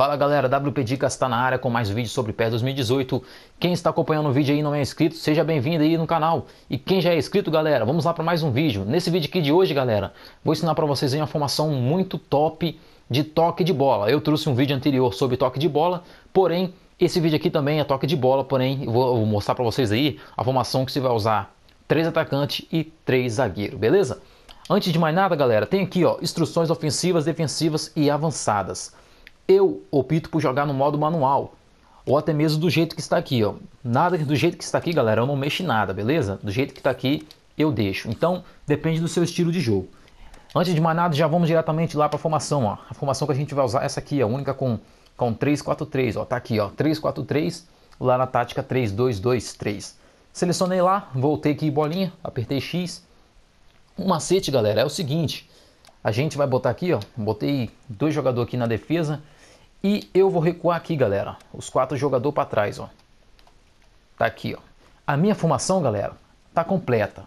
Fala galera, WP Dicas está na área com mais vídeos sobre PES 2018. Quem está acompanhando o vídeo aí e não é inscrito, seja bem-vindo aí no canal. E quem já é inscrito, galera, vamos lá para mais um vídeo. Nesse vídeo aqui de hoje, galera, vou ensinar para vocês uma formação muito top de toque de bola. Eu trouxe um vídeo anterior sobre toque de bola, porém, esse vídeo aqui também é toque de bola, porém, vou, vou mostrar para vocês aí a formação que você vai usar três atacantes e três zagueiros, beleza? Antes de mais nada, galera, tem aqui ó, instruções ofensivas, defensivas e avançadas. Eu opto por jogar no modo manual, ou até mesmo do jeito que está aqui, ó. Nada do jeito que está aqui, galera, eu não mexo em nada, beleza? Do jeito que está aqui, eu deixo. Então, depende do seu estilo de jogo. Antes de mais nada, já vamos diretamente lá para a formação, ó. A formação que a gente vai usar é essa aqui, a única com com 3-4-3, ó, tá aqui, ó, 3-4-3, lá na tática 3-2-2-3. Selecionei lá, voltei aqui bolinha, apertei X. O macete, galera, é o seguinte, a gente vai botar aqui, ó, botei dois jogadores aqui na defesa, e eu vou recuar aqui, galera. Os quatro jogadores para trás, ó. Tá aqui, ó. A minha formação, galera, tá completa.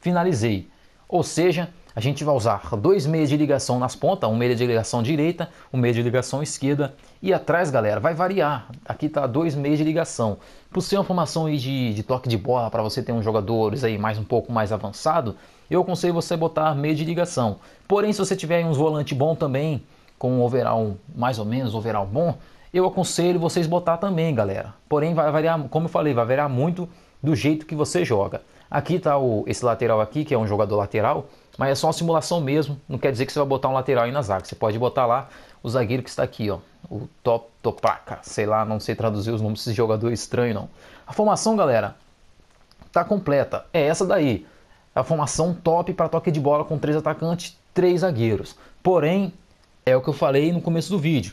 Finalizei. Ou seja, a gente vai usar dois meias de ligação nas pontas, um meia de ligação direita, um meia de ligação esquerda. E atrás, galera, vai variar. Aqui tá dois meias de ligação. Por ser uma formação de, de toque de bola, para você ter uns jogadores aí mais um pouco mais avançado, eu aconselho você botar meia de ligação. Porém, se você tiver uns volante bom também, com um overall mais ou menos, overall bom, eu aconselho vocês botar também, galera. Porém, vai variar, como eu falei, vai variar muito do jeito que você joga. Aqui está esse lateral aqui, que é um jogador lateral, mas é só uma simulação mesmo, não quer dizer que você vai botar um lateral aí na zaga. Você pode botar lá o zagueiro que está aqui, ó, o Top Topaca, sei lá, não sei traduzir os nomes desse jogador estranho não. A formação, galera, tá completa. É essa daí. A formação top para toque de bola com três atacantes, três zagueiros. Porém, é o que eu falei no começo do vídeo.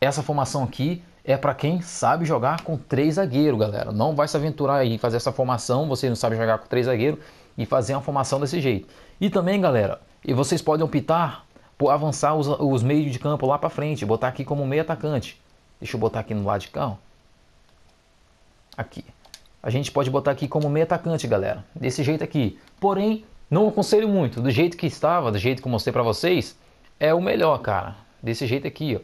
Essa formação aqui é para quem sabe jogar com três zagueiro, galera. Não vai se aventurar aí fazer essa formação, você não sabe jogar com três zagueiro e fazer uma formação desse jeito. E também, galera, e vocês podem optar por avançar os, os meios de campo lá para frente, botar aqui como meio atacante. Deixa eu botar aqui no lado de cá, ó. Aqui. A gente pode botar aqui como meio atacante, galera. Desse jeito aqui. Porém, não aconselho muito. Do jeito que estava, do jeito que eu mostrei para vocês, é o melhor, cara. Desse jeito aqui, ó.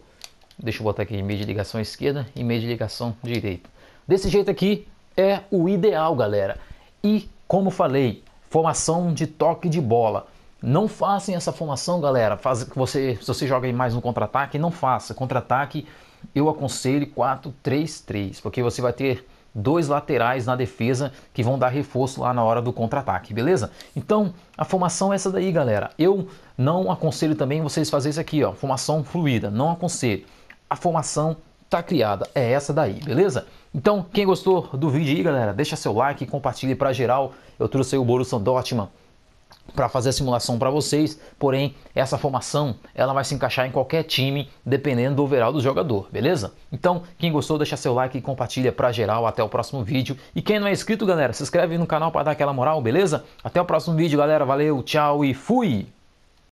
Deixa eu botar aqui meio de ligação esquerda e meio de ligação direita. Desse jeito aqui é o ideal, galera. E como falei, formação de toque de bola. Não façam essa formação, galera. Faz, você, se você joga mais no contra-ataque, não faça. Contra-ataque, eu aconselho 4-3-3, porque você vai ter dois laterais na defesa que vão dar reforço lá na hora do contra-ataque, beleza? Então, a formação é essa daí, galera. Eu não aconselho também vocês fazerem isso aqui, ó, formação fluida, não aconselho. A formação tá criada, é essa daí, beleza? Então, quem gostou do vídeo aí, galera, deixa seu like, compartilhe para geral. Eu trouxe aí o Borussia Dortmund para fazer a simulação para vocês, porém essa formação ela vai se encaixar em qualquer time, dependendo do overall do jogador, beleza? Então, quem gostou, deixa seu like e compartilha para geral, até o próximo vídeo. E quem não é inscrito, galera, se inscreve no canal para dar aquela moral, beleza? Até o próximo vídeo, galera, valeu, tchau e fui!